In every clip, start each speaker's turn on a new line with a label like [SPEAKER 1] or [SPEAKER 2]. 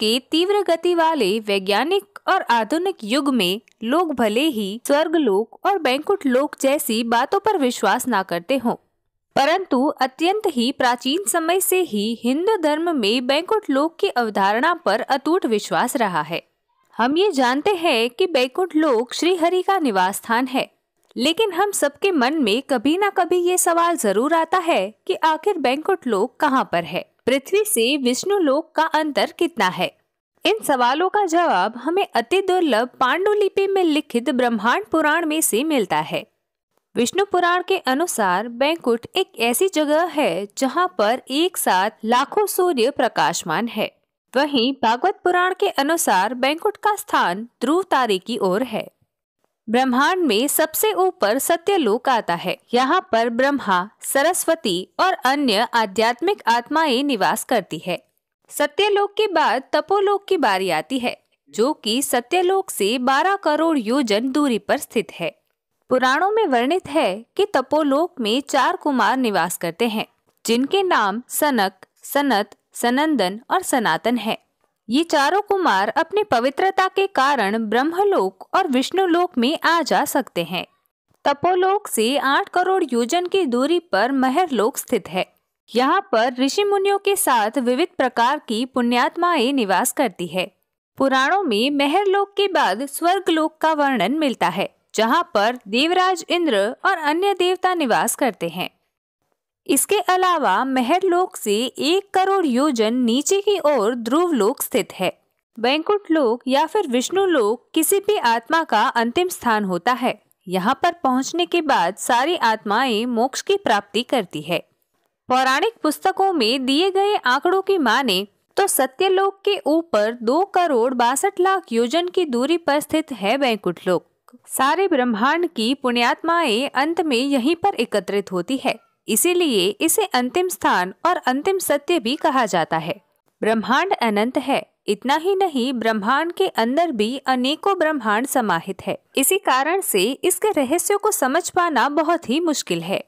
[SPEAKER 1] के तीव्र गति वाले वैज्ञानिक और आधुनिक युग में लोग भले ही स्वर्ग लोक और बैंकुट लोक जैसी बातों पर विश्वास ना करते हों परंतु अत्यंत ही प्राचीन समय से ही हिंदू धर्म में बैंकुट लोक की अवधारणा पर अटूट विश्वास रहा है हम ये जानते हैं कि बैकुंठ लोक श्रीहरि का निवास स्थान है लेकिन हम सबके मन में कभी ना कभी ये सवाल जरूर आता है कि आखिर बैंकुट लोक कहाँ पर है पृथ्वी से विष्णु लोक का अंतर कितना है इन सवालों का जवाब हमें अति दुर्लभ पांडुलिपि में लिखित ब्रह्मांड पुराण में से मिलता है विष्णु पुराण के अनुसार बैंकुट एक ऐसी जगह है जहाँ पर एक साथ लाखों सूर्य प्रकाशमान है वहीं भागवत पुराण के अनुसार बैंकुट का स्थान ध्रुव तारे की ओर है ब्रह्मांड में सबसे ऊपर सत्यलोक आता है यहाँ पर ब्रह्मा सरस्वती और अन्य आध्यात्मिक आत्माएं निवास करती है सत्यलोक के बाद तपोलोक की बारी आती है जो कि सत्यलोक से 12 करोड़ योजन दूरी पर स्थित है पुराणों में वर्णित है कि तपोलोक में चार कुमार निवास करते हैं जिनके नाम सनक सनत सनंदन और सनातन है ये चारों कुमार अपनी पवित्रता के कारण ब्रह्मलोक और विष्णुलोक में आ जा सकते हैं तपोलोक से आठ करोड़ योजन की दूरी पर महरलोक स्थित है यहाँ पर ऋषि मुनियों के साथ विविध प्रकार की पुण्यात्माएं निवास करती है पुराणों में मेहरलोक के बाद स्वर्ग लोक का वर्णन मिलता है जहाँ पर देवराज इंद्र और अन्य देवता निवास करते हैं इसके अलावा लोक से एक करोड़ योजन नीचे की ओर ध्रुव लोक स्थित है बैंकुट लोक या फिर विष्णु लोक किसी भी आत्मा का अंतिम स्थान होता है यहाँ पर पहुँचने के बाद सारी आत्माएं मोक्ष की प्राप्ति करती है पौराणिक पुस्तकों में दिए गए आंकड़ों की माने तो सत्यलोक के ऊपर दो करोड़ बासठ लाख योजन की दूरी पर स्थित है बैंकुट लोक सारे ब्रह्मांड की पुण्यात्माएं अंत में यहीं पर एकत्रित होती है इसीलिए इसे अंतिम स्थान और अंतिम सत्य भी कहा जाता है ब्रह्मांड अनंत है इतना ही नहीं ब्रह्मांड के अंदर भी अनेकों ब्रह्मांड समाहित है इसी कारण से इसके रहस्यों को समझ पाना बहुत ही मुश्किल है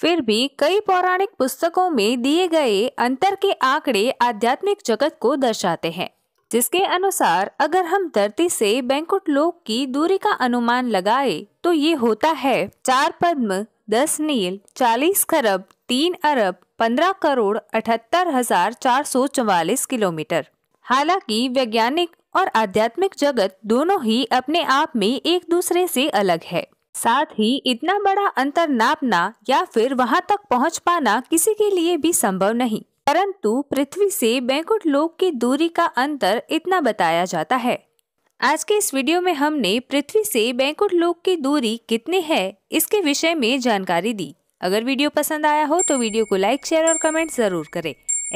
[SPEAKER 1] फिर भी कई पौराणिक पुस्तकों में दिए गए अंतर के आंकड़े आध्यात्मिक जगत को दर्शाते हैं जिसके अनुसार अगर हम धरती से बैंकुट लोक की दूरी का अनुमान लगाए तो ये होता है चार पद्म दस नील चालीस खरब तीन अरब पंद्रह करोड़ अठहत्तर हजार चार सौ चवालीस किलोमीटर हालांकि वैज्ञानिक और आध्यात्मिक जगत दोनों ही अपने आप में एक दूसरे से अलग है साथ ही इतना बड़ा अंतर नापना या फिर वहां तक पहुंच पाना किसी के लिए भी संभव नहीं परंतु पृथ्वी से बैंकुट लोक की दूरी का अंतर इतना बताया जाता है आज के इस वीडियो में हमने पृथ्वी से बैंकुट लोक की दूरी कितनी है इसके विषय में जानकारी दी अगर वीडियो पसंद आया हो तो वीडियो को लाइक शेयर और कमेंट जरूर करें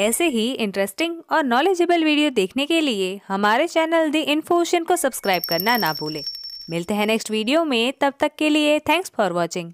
[SPEAKER 1] ऐसे ही इंटरेस्टिंग और नॉलेजेबल वीडियो देखने के लिए हमारे चैनल दी इन्फोशन को सब्सक्राइब करना ना भूलें मिलते हैं नेक्स्ट वीडियो में तब तक के लिए थैंक्स फॉर वॉचिंग